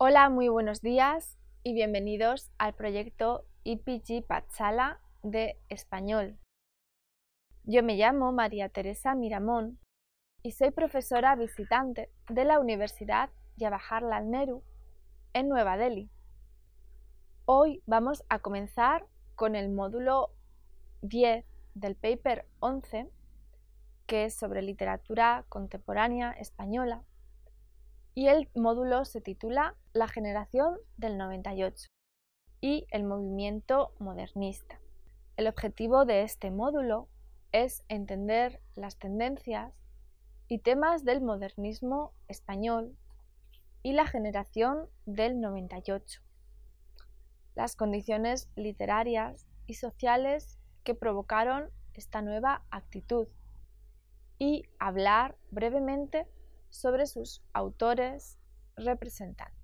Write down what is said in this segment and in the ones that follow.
Hola, muy buenos días y bienvenidos al proyecto IPG Pachala de Español. Yo me llamo María Teresa Miramón y soy profesora visitante de la Universidad Jawaharlal Nehru en Nueva Delhi. Hoy vamos a comenzar con el módulo 10 del paper 11, que es sobre literatura contemporánea española, y el módulo se titula la generación del 98 y el movimiento modernista. El objetivo de este módulo es entender las tendencias y temas del modernismo español y la generación del 98, las condiciones literarias y sociales que provocaron esta nueva actitud y hablar brevemente sobre sus autores representantes.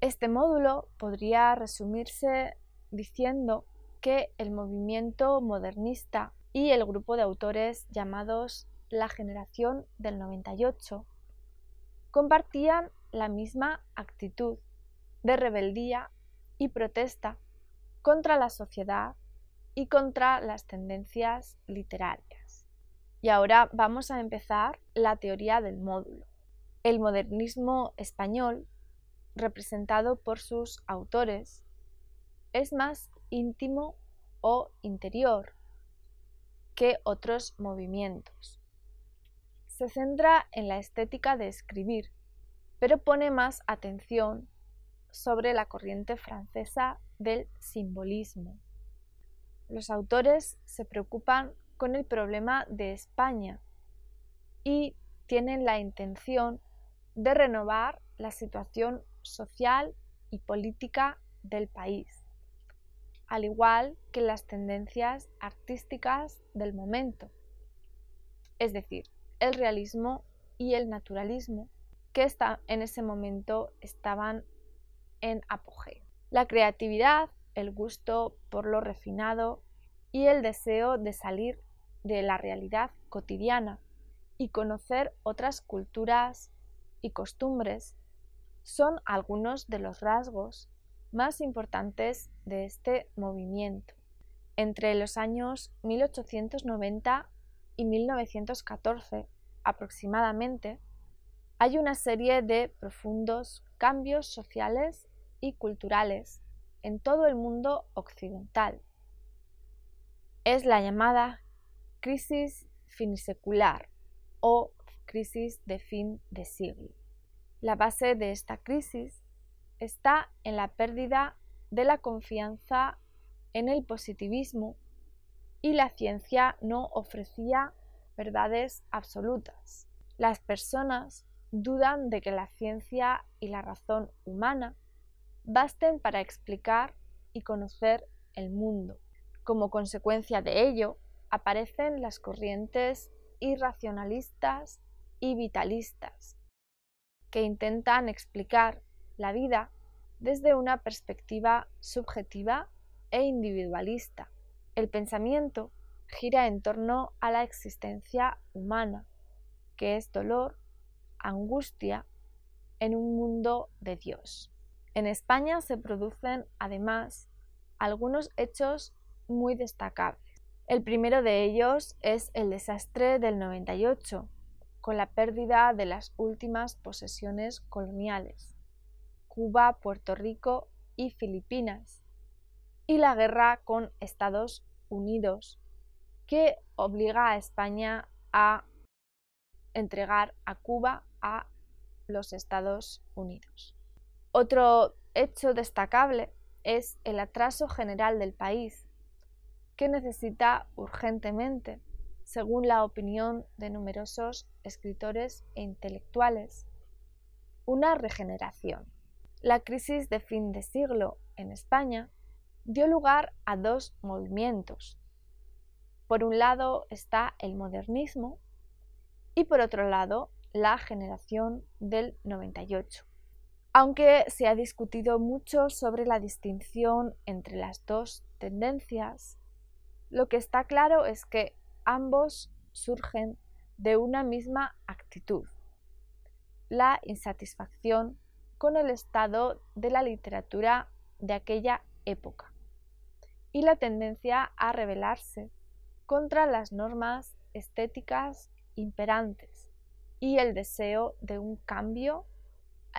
Este módulo podría resumirse diciendo que el movimiento modernista y el grupo de autores llamados la generación del 98 compartían la misma actitud de rebeldía y protesta contra la sociedad y contra las tendencias literarias. Y ahora vamos a empezar la teoría del módulo. El modernismo español representado por sus autores. Es más íntimo o interior que otros movimientos. Se centra en la estética de escribir, pero pone más atención sobre la corriente francesa del simbolismo. Los autores se preocupan con el problema de España y tienen la intención de renovar la situación social y política del país, al igual que las tendencias artísticas del momento, es decir, el realismo y el naturalismo que en ese momento estaban en apogeo. La creatividad, el gusto por lo refinado y el deseo de salir de la realidad cotidiana y conocer otras culturas y costumbres son algunos de los rasgos más importantes de este movimiento. Entre los años 1890 y 1914 aproximadamente, hay una serie de profundos cambios sociales y culturales en todo el mundo occidental. Es la llamada crisis finisecular o crisis de fin de siglo. La base de esta crisis está en la pérdida de la confianza en el positivismo y la ciencia no ofrecía verdades absolutas. Las personas dudan de que la ciencia y la razón humana basten para explicar y conocer el mundo. Como consecuencia de ello, aparecen las corrientes irracionalistas y vitalistas, que intentan explicar la vida desde una perspectiva subjetiva e individualista. El pensamiento gira en torno a la existencia humana, que es dolor, angustia, en un mundo de Dios. En España se producen, además, algunos hechos muy destacables. El primero de ellos es el desastre del 98, con la pérdida de las últimas posesiones coloniales, Cuba, Puerto Rico y Filipinas, y la guerra con Estados Unidos, que obliga a España a entregar a Cuba a los Estados Unidos. Otro hecho destacable es el atraso general del país, que necesita urgentemente según la opinión de numerosos escritores e intelectuales. Una regeneración. La crisis de fin de siglo en España dio lugar a dos movimientos. Por un lado está el modernismo y por otro lado la generación del 98. Aunque se ha discutido mucho sobre la distinción entre las dos tendencias, lo que está claro es que ambos surgen de una misma actitud, la insatisfacción con el estado de la literatura de aquella época y la tendencia a rebelarse contra las normas estéticas imperantes y el deseo de un cambio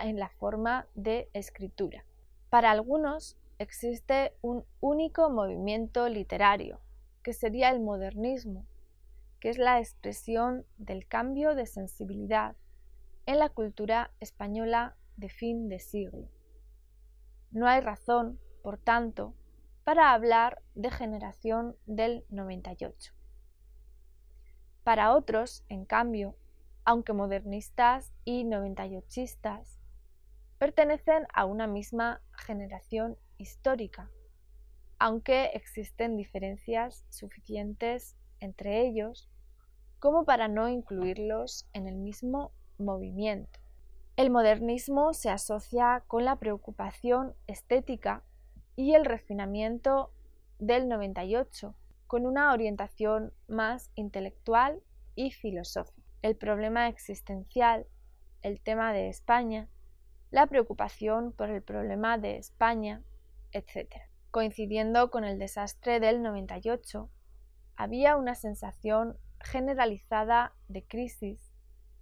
en la forma de escritura. Para algunos existe un único movimiento literario, que sería el modernismo, que es la expresión del cambio de sensibilidad en la cultura española de fin de siglo. No hay razón, por tanto, para hablar de generación del 98. Para otros, en cambio, aunque modernistas y 98istas, pertenecen a una misma generación histórica, aunque existen diferencias suficientes entre ellos como para no incluirlos en el mismo movimiento. El modernismo se asocia con la preocupación estética y el refinamiento del 98, con una orientación más intelectual y filosófica. El problema existencial, el tema de España, la preocupación por el problema de España, etc. Coincidiendo con el desastre del 98, había una sensación generalizada de crisis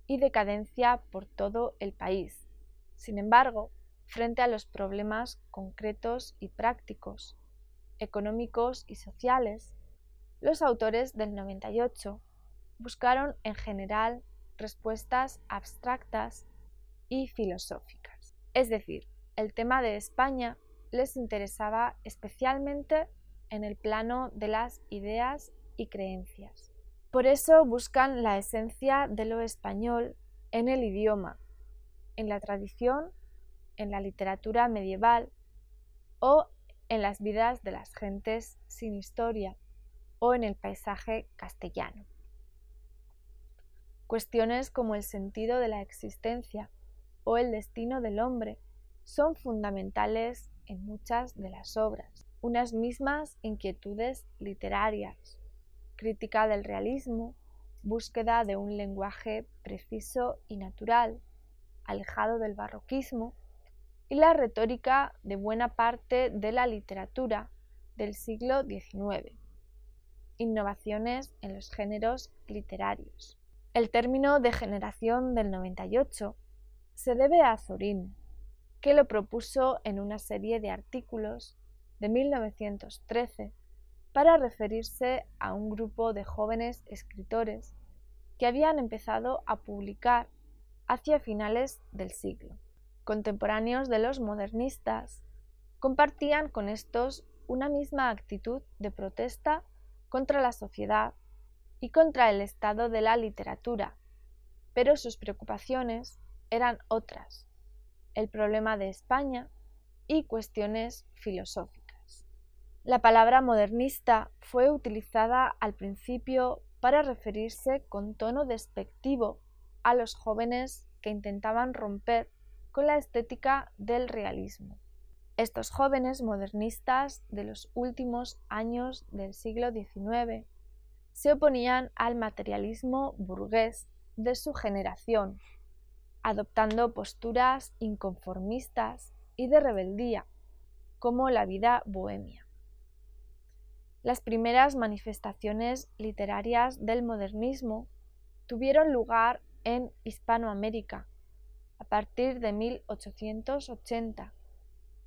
y decadencia por todo el país. Sin embargo, frente a los problemas concretos y prácticos, económicos y sociales, los autores del 98 buscaron en general respuestas abstractas y filosóficas. Es decir, el tema de España les interesaba especialmente en el plano de las ideas y creencias. Por eso buscan la esencia de lo español en el idioma, en la tradición, en la literatura medieval o en las vidas de las gentes sin historia o en el paisaje castellano. Cuestiones como el sentido de la existencia o el destino del hombre son fundamentales en muchas de las obras, unas mismas inquietudes literarias crítica del realismo, búsqueda de un lenguaje preciso y natural, alejado del barroquismo, y la retórica de buena parte de la literatura del siglo XIX. Innovaciones en los géneros literarios. El término de generación del 98 se debe a Zorin, que lo propuso en una serie de artículos de 1913 para referirse a un grupo de jóvenes escritores que habían empezado a publicar hacia finales del siglo. Contemporáneos de los modernistas, compartían con estos una misma actitud de protesta contra la sociedad y contra el estado de la literatura, pero sus preocupaciones eran otras, el problema de España y cuestiones filosóficas. La palabra modernista fue utilizada al principio para referirse con tono despectivo a los jóvenes que intentaban romper con la estética del realismo. Estos jóvenes modernistas de los últimos años del siglo XIX se oponían al materialismo burgués de su generación, adoptando posturas inconformistas y de rebeldía, como la vida bohemia. Las primeras manifestaciones literarias del modernismo tuvieron lugar en Hispanoamérica a partir de 1880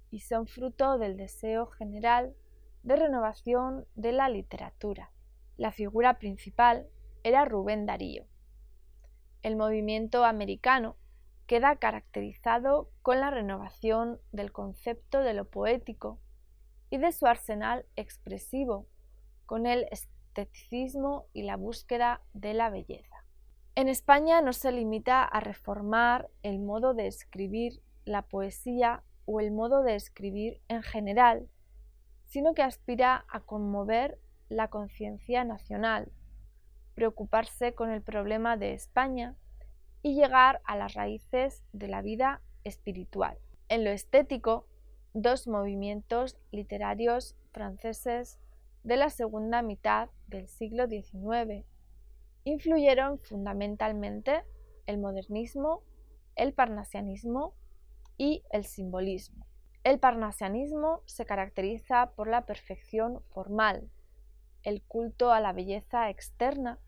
y son fruto del deseo general de renovación de la literatura. La figura principal era Rubén Darío. El movimiento americano queda caracterizado con la renovación del concepto de lo poético y de su arsenal expresivo, con el esteticismo y la búsqueda de la belleza. En España no se limita a reformar el modo de escribir la poesía o el modo de escribir en general, sino que aspira a conmover la conciencia nacional, preocuparse con el problema de España y llegar a las raíces de la vida espiritual. En lo estético, dos movimientos literarios franceses de la segunda mitad del siglo XIX. Influyeron fundamentalmente el modernismo, el parnasianismo y el simbolismo. El parnasianismo se caracteriza por la perfección formal, el culto a la belleza externa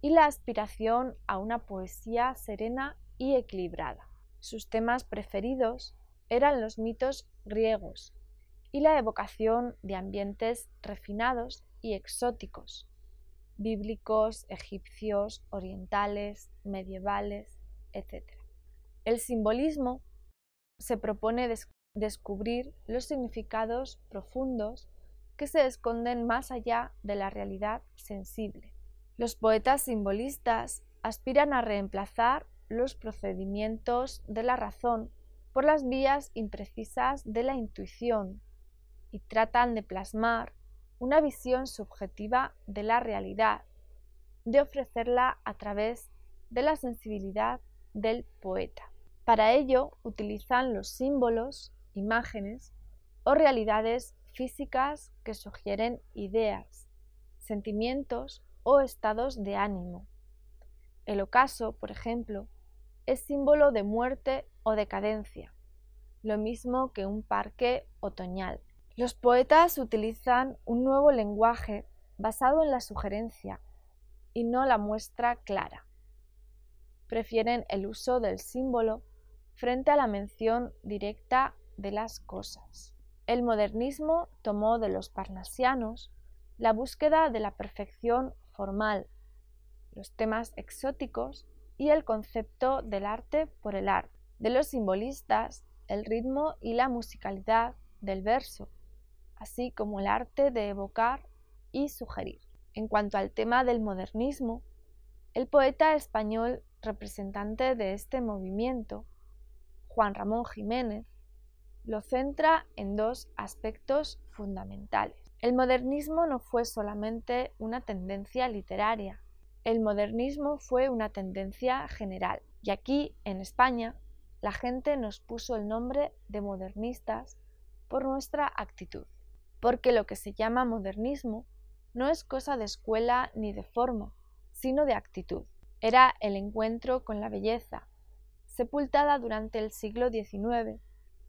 y la aspiración a una poesía serena y equilibrada. Sus temas preferidos eran los mitos griegos y la evocación de ambientes refinados y exóticos, bíblicos, egipcios, orientales, medievales, etc. El simbolismo se propone descubrir los significados profundos que se esconden más allá de la realidad sensible. Los poetas simbolistas aspiran a reemplazar los procedimientos de la razón por las vías imprecisas de la intuición y tratan de plasmar una visión subjetiva de la realidad, de ofrecerla a través de la sensibilidad del poeta. Para ello utilizan los símbolos, imágenes o realidades físicas que sugieren ideas, sentimientos o estados de ánimo. El ocaso, por ejemplo, es símbolo de muerte o decadencia, lo mismo que un parque otoñal. Los poetas utilizan un nuevo lenguaje basado en la sugerencia y no la muestra clara. Prefieren el uso del símbolo frente a la mención directa de las cosas. El modernismo tomó de los parnasianos la búsqueda de la perfección formal, los temas exóticos y el concepto del arte por el arte, de los simbolistas, el ritmo y la musicalidad del verso, así como el arte de evocar y sugerir. En cuanto al tema del modernismo, el poeta español representante de este movimiento, Juan Ramón Jiménez, lo centra en dos aspectos fundamentales. El modernismo no fue solamente una tendencia literaria, el modernismo fue una tendencia general y aquí, en España, la gente nos puso el nombre de modernistas por nuestra actitud, porque lo que se llama modernismo no es cosa de escuela ni de forma, sino de actitud. Era el encuentro con la belleza, sepultada durante el siglo XIX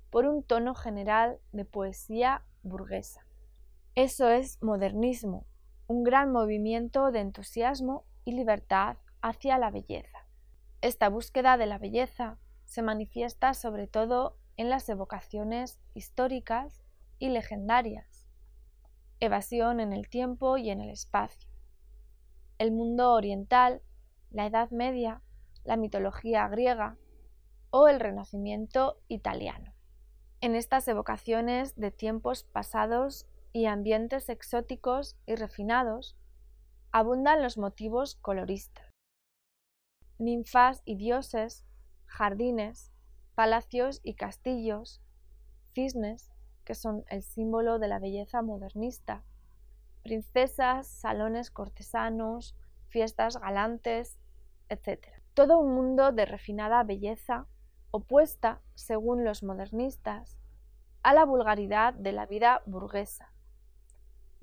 por un tono general de poesía burguesa. Eso es modernismo, un gran movimiento de entusiasmo y libertad hacia la belleza. Esta búsqueda de la belleza se manifiesta sobre todo en las evocaciones históricas y legendarias, evasión en el tiempo y en el espacio. El mundo oriental, la Edad Media, la mitología griega o el Renacimiento italiano. En estas evocaciones de tiempos pasados y ambientes exóticos y refinados, abundan los motivos coloristas. Ninfas y dioses, jardines, palacios y castillos, cisnes, que son el símbolo de la belleza modernista, princesas, salones cortesanos, fiestas galantes, etc. Todo un mundo de refinada belleza, opuesta, según los modernistas, a la vulgaridad de la vida burguesa,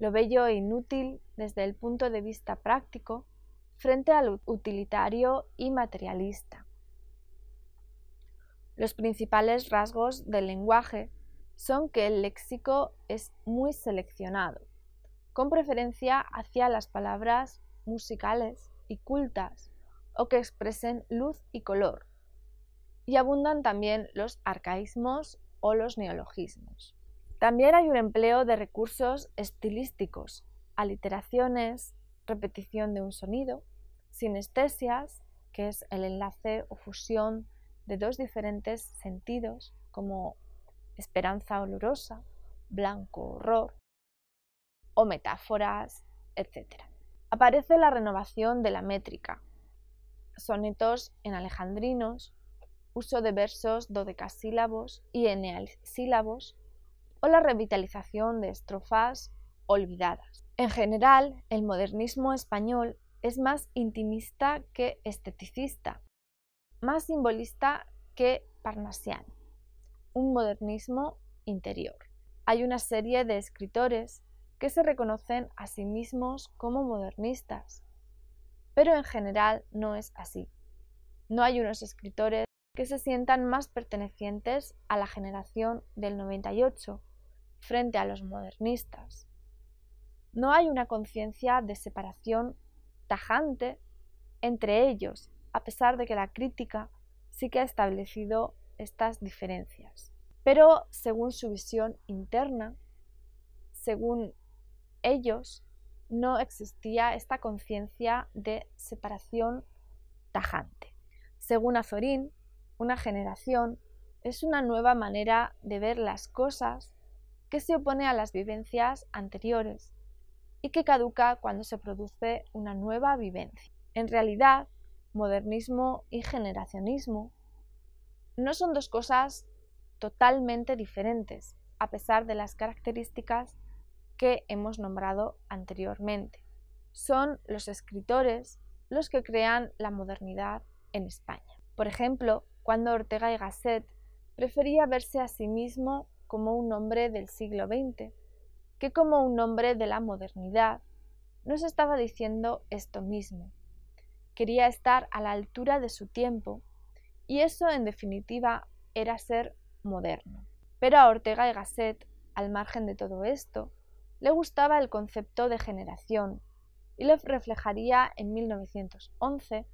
lo bello e inútil desde el punto de vista práctico frente al utilitario y materialista. Los principales rasgos del lenguaje son que el léxico es muy seleccionado, con preferencia hacia las palabras musicales y cultas o que expresen luz y color, y abundan también los arcaísmos o los neologismos. También hay un empleo de recursos estilísticos, aliteraciones, repetición de un sonido, sinestesias, que es el enlace o fusión de dos diferentes sentidos, como esperanza olorosa, blanco horror, o metáforas, etc. Aparece la renovación de la métrica, sonetos en alejandrinos, uso de versos dodecasílabos y sílabos o la revitalización de estrofas olvidadas. En general, el modernismo español es más intimista que esteticista, más simbolista que parnasiano, un modernismo interior. Hay una serie de escritores que se reconocen a sí mismos como modernistas, pero en general no es así. No hay unos escritores que se sientan más pertenecientes a la generación del 98 frente a los modernistas. No hay una conciencia de separación tajante entre ellos, a pesar de que la crítica sí que ha establecido estas diferencias. Pero según su visión interna, según ellos, no existía esta conciencia de separación tajante. Según Azorín, una generación es una nueva manera de ver las cosas que se opone a las vivencias anteriores y que caduca cuando se produce una nueva vivencia. En realidad, modernismo y generacionismo no son dos cosas totalmente diferentes, a pesar de las características que hemos nombrado anteriormente. Son los escritores los que crean la modernidad en España. Por ejemplo, cuando Ortega y Gasset prefería verse a sí mismo como un hombre del siglo XX, que como un hombre de la modernidad, nos estaba diciendo esto mismo. Quería estar a la altura de su tiempo y eso en definitiva era ser moderno. Pero a Ortega y Gasset, al margen de todo esto, le gustaba el concepto de generación y lo reflejaría en 1911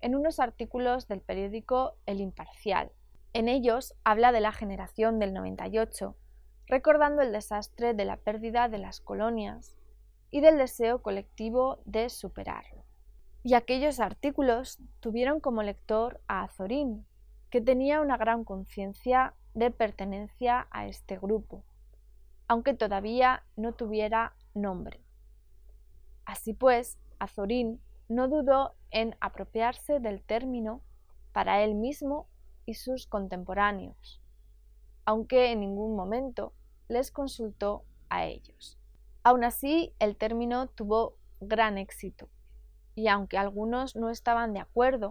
en unos artículos del periódico El Imparcial, en ellos habla de la generación del 98, recordando el desastre de la pérdida de las colonias y del deseo colectivo de superarlo. Y aquellos artículos tuvieron como lector a Azorín, que tenía una gran conciencia de pertenencia a este grupo, aunque todavía no tuviera nombre. Así pues, Azorín no dudó en apropiarse del término para él mismo y sus contemporáneos, aunque en ningún momento les consultó a ellos. Aún así, el término tuvo gran éxito, y aunque algunos no estaban de acuerdo,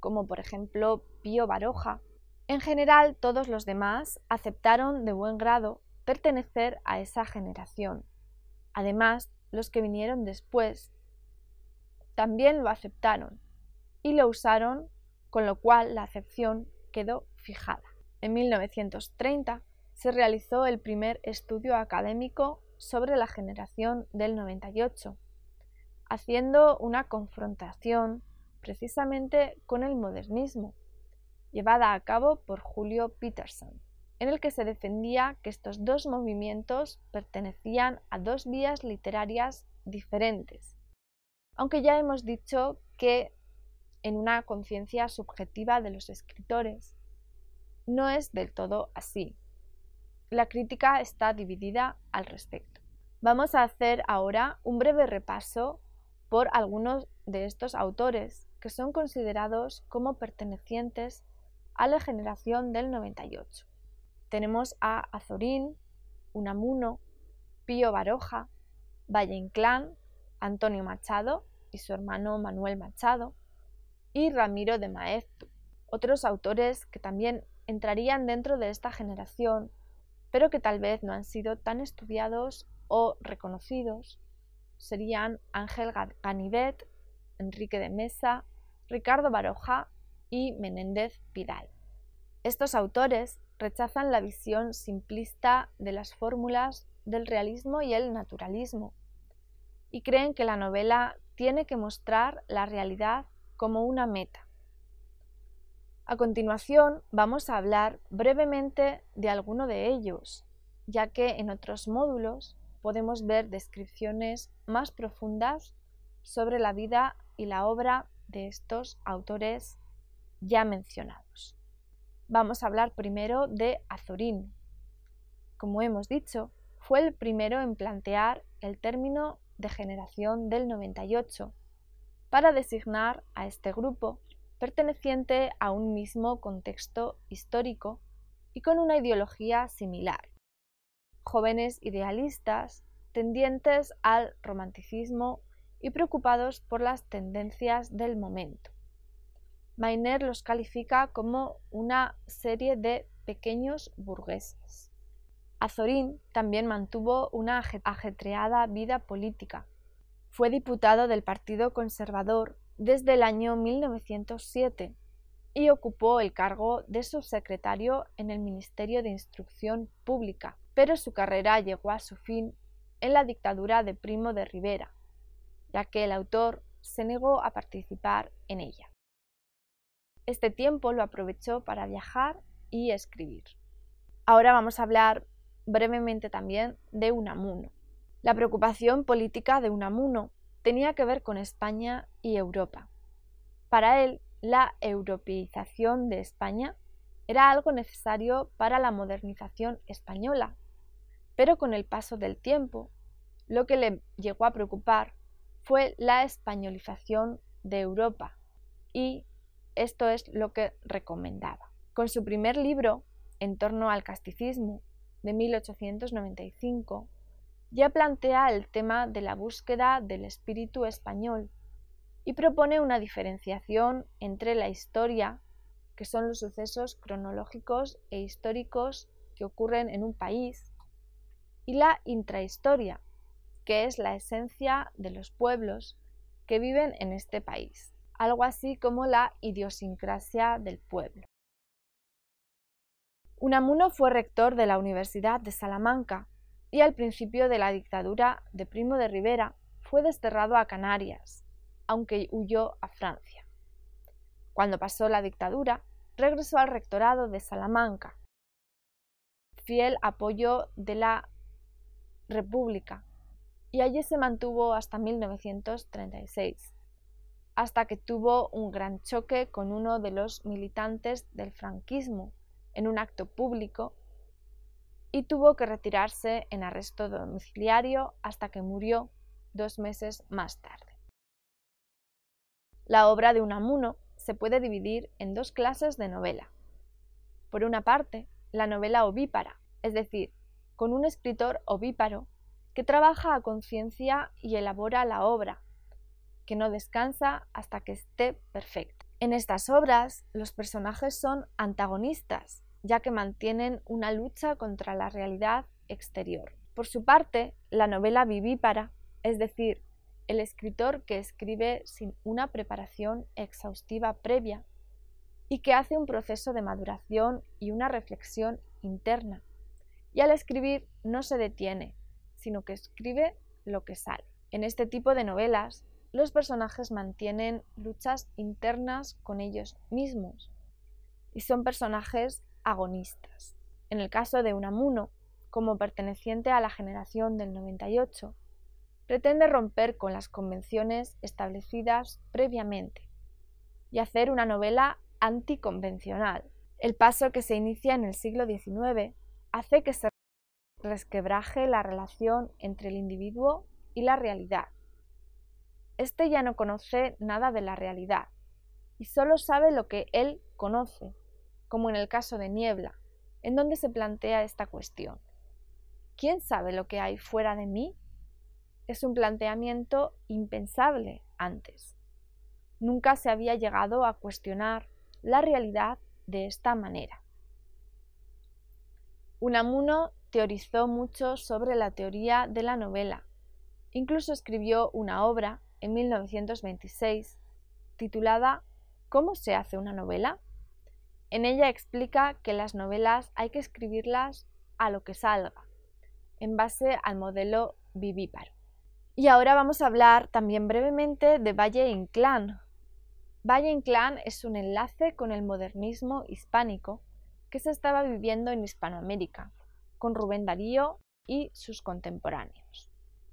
como por ejemplo Pío Baroja, en general todos los demás aceptaron de buen grado pertenecer a esa generación. Además, los que vinieron después también lo aceptaron y lo usaron, con lo cual la acepción fijada. En 1930 se realizó el primer estudio académico sobre la generación del 98, haciendo una confrontación precisamente con el modernismo, llevada a cabo por Julio Peterson, en el que se defendía que estos dos movimientos pertenecían a dos vías literarias diferentes. Aunque ya hemos dicho que en una conciencia subjetiva de los escritores. No es del todo así. La crítica está dividida al respecto. Vamos a hacer ahora un breve repaso por algunos de estos autores que son considerados como pertenecientes a la generación del 98. Tenemos a Azorín, Unamuno, Pío Baroja, Valle Inclán, Antonio Machado y su hermano Manuel Machado, y Ramiro de Maeztu, otros autores que también entrarían dentro de esta generación, pero que tal vez no han sido tan estudiados o reconocidos, serían Ángel Ganivet, Enrique de Mesa, Ricardo Baroja y Menéndez Pidal. Estos autores rechazan la visión simplista de las fórmulas del realismo y el naturalismo y creen que la novela tiene que mostrar la realidad como una meta. A continuación vamos a hablar brevemente de alguno de ellos, ya que en otros módulos podemos ver descripciones más profundas sobre la vida y la obra de estos autores ya mencionados. Vamos a hablar primero de Azorín. Como hemos dicho, fue el primero en plantear el término de generación del 98 para designar a este grupo perteneciente a un mismo contexto histórico y con una ideología similar. Jóvenes idealistas tendientes al romanticismo y preocupados por las tendencias del momento. Mainer los califica como una serie de pequeños burgueses. Azorín también mantuvo una ajetreada vida política, fue diputado del Partido Conservador desde el año 1907 y ocupó el cargo de subsecretario en el Ministerio de Instrucción Pública, pero su carrera llegó a su fin en la dictadura de Primo de Rivera, ya que el autor se negó a participar en ella. Este tiempo lo aprovechó para viajar y escribir. Ahora vamos a hablar brevemente también de Unamuno. La preocupación política de Unamuno tenía que ver con España y Europa. Para él, la europeización de España era algo necesario para la modernización española, pero con el paso del tiempo, lo que le llegó a preocupar fue la españolización de Europa, y esto es lo que recomendaba. Con su primer libro, En torno al casticismo, de 1895, ya plantea el tema de la búsqueda del espíritu español y propone una diferenciación entre la historia, que son los sucesos cronológicos e históricos que ocurren en un país, y la intrahistoria, que es la esencia de los pueblos que viven en este país, algo así como la idiosincrasia del pueblo. Unamuno fue rector de la Universidad de Salamanca y al principio de la dictadura de Primo de Rivera fue desterrado a Canarias, aunque huyó a Francia. Cuando pasó la dictadura, regresó al rectorado de Salamanca, fiel apoyo de la República, y allí se mantuvo hasta 1936, hasta que tuvo un gran choque con uno de los militantes del franquismo en un acto público y tuvo que retirarse en arresto domiciliario hasta que murió dos meses más tarde. La obra de Unamuno se puede dividir en dos clases de novela. Por una parte, la novela ovípara, es decir, con un escritor ovíparo que trabaja a conciencia y elabora la obra, que no descansa hasta que esté perfecta. En estas obras, los personajes son antagonistas, ya que mantienen una lucha contra la realidad exterior. Por su parte, la novela vivípara, es decir, el escritor que escribe sin una preparación exhaustiva previa y que hace un proceso de maduración y una reflexión interna. Y al escribir no se detiene, sino que escribe lo que sale. En este tipo de novelas, los personajes mantienen luchas internas con ellos mismos y son personajes agonistas. En el caso de Unamuno, como perteneciente a la generación del 98, pretende romper con las convenciones establecidas previamente y hacer una novela anticonvencional. El paso que se inicia en el siglo XIX hace que se resquebraje la relación entre el individuo y la realidad. Este ya no conoce nada de la realidad y solo sabe lo que él conoce, como en el caso de Niebla, en donde se plantea esta cuestión. ¿Quién sabe lo que hay fuera de mí? Es un planteamiento impensable antes. Nunca se había llegado a cuestionar la realidad de esta manera. Unamuno teorizó mucho sobre la teoría de la novela. Incluso escribió una obra en 1926 titulada ¿Cómo se hace una novela? En ella explica que las novelas hay que escribirlas a lo que salga, en base al modelo vivíparo. Y ahora vamos a hablar también brevemente de Valle Inclán. Valle Inclán es un enlace con el modernismo hispánico que se estaba viviendo en Hispanoamérica, con Rubén Darío y sus contemporáneos.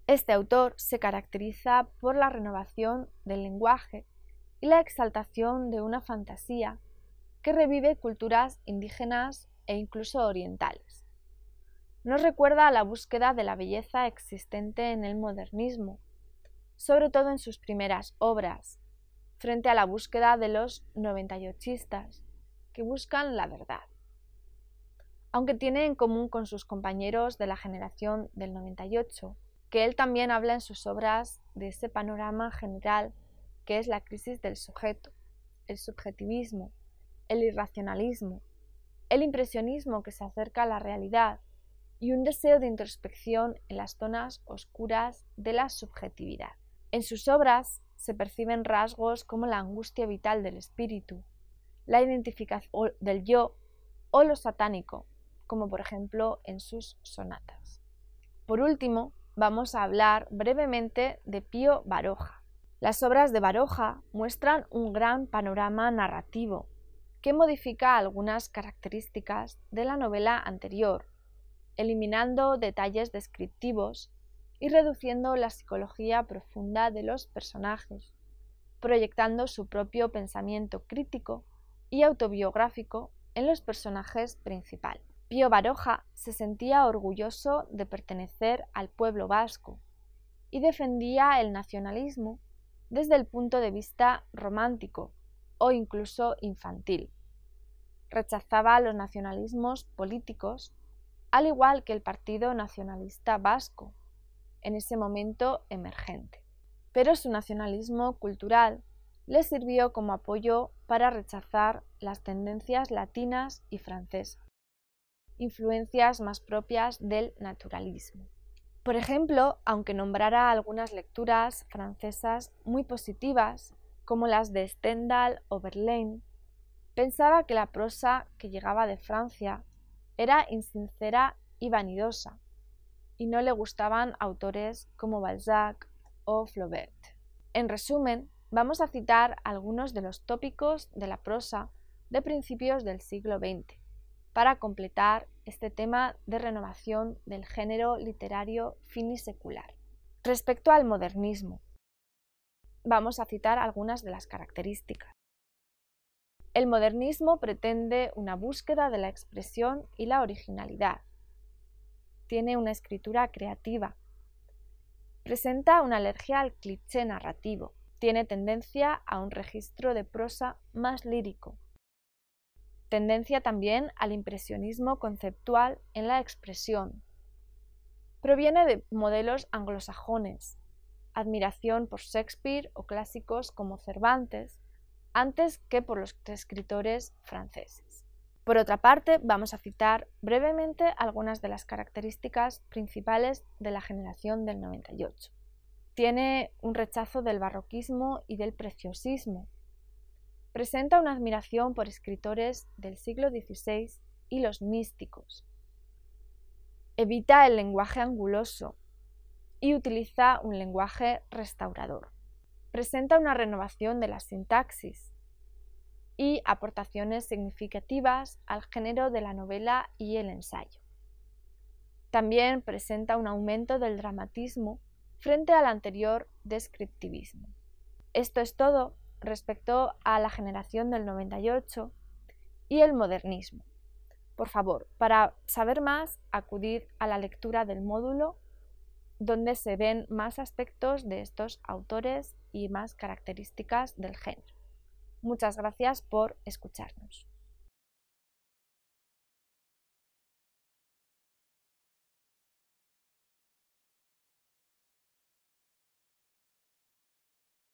Este autor se caracteriza por la renovación del lenguaje y la exaltación de una fantasía que revive culturas indígenas e incluso orientales. Nos recuerda a la búsqueda de la belleza existente en el modernismo, sobre todo en sus primeras obras, frente a la búsqueda de los 98istas, que buscan la verdad. Aunque tiene en común con sus compañeros de la generación del 98, que él también habla en sus obras de ese panorama general que es la crisis del sujeto, el subjetivismo, el irracionalismo, el impresionismo que se acerca a la realidad y un deseo de introspección en las zonas oscuras de la subjetividad. En sus obras se perciben rasgos como la angustia vital del espíritu, la identificación del yo o lo satánico, como por ejemplo en sus sonatas. Por último, vamos a hablar brevemente de Pío Baroja. Las obras de Baroja muestran un gran panorama narrativo que modifica algunas características de la novela anterior, eliminando detalles descriptivos y reduciendo la psicología profunda de los personajes, proyectando su propio pensamiento crítico y autobiográfico en los personajes principales. Pío Baroja se sentía orgulloso de pertenecer al pueblo vasco y defendía el nacionalismo desde el punto de vista romántico, o incluso infantil. Rechazaba los nacionalismos políticos, al igual que el Partido Nacionalista Vasco, en ese momento emergente. Pero su nacionalismo cultural le sirvió como apoyo para rechazar las tendencias latinas y francesas, influencias más propias del naturalismo. Por ejemplo, aunque nombrara algunas lecturas francesas muy positivas, como las de Stendhal o Verlaine, pensaba que la prosa que llegaba de Francia era insincera y vanidosa, y no le gustaban autores como Balzac o Flaubert. En resumen, vamos a citar algunos de los tópicos de la prosa de principios del siglo XX para completar este tema de renovación del género literario finisecular. Respecto al modernismo, vamos a citar algunas de las características. El modernismo pretende una búsqueda de la expresión y la originalidad. Tiene una escritura creativa. Presenta una alergia al cliché narrativo. Tiene tendencia a un registro de prosa más lírico. Tendencia también al impresionismo conceptual en la expresión. Proviene de modelos anglosajones, admiración por Shakespeare o clásicos como Cervantes, antes que por los escritores franceses. Por otra parte, vamos a citar brevemente algunas de las características principales de la generación del 98. Tiene un rechazo del barroquismo y del preciosismo. Presenta una admiración por escritores del siglo XVI y los místicos. Evita el lenguaje anguloso, y utiliza un lenguaje restaurador. Presenta una renovación de la sintaxis y aportaciones significativas al género de la novela y el ensayo. También presenta un aumento del dramatismo frente al anterior descriptivismo. Esto es todo respecto a la generación del 98 y el modernismo. Por favor, para saber más, acudir a la lectura del módulo donde se ven más aspectos de estos autores y más características del género. Muchas gracias por escucharnos.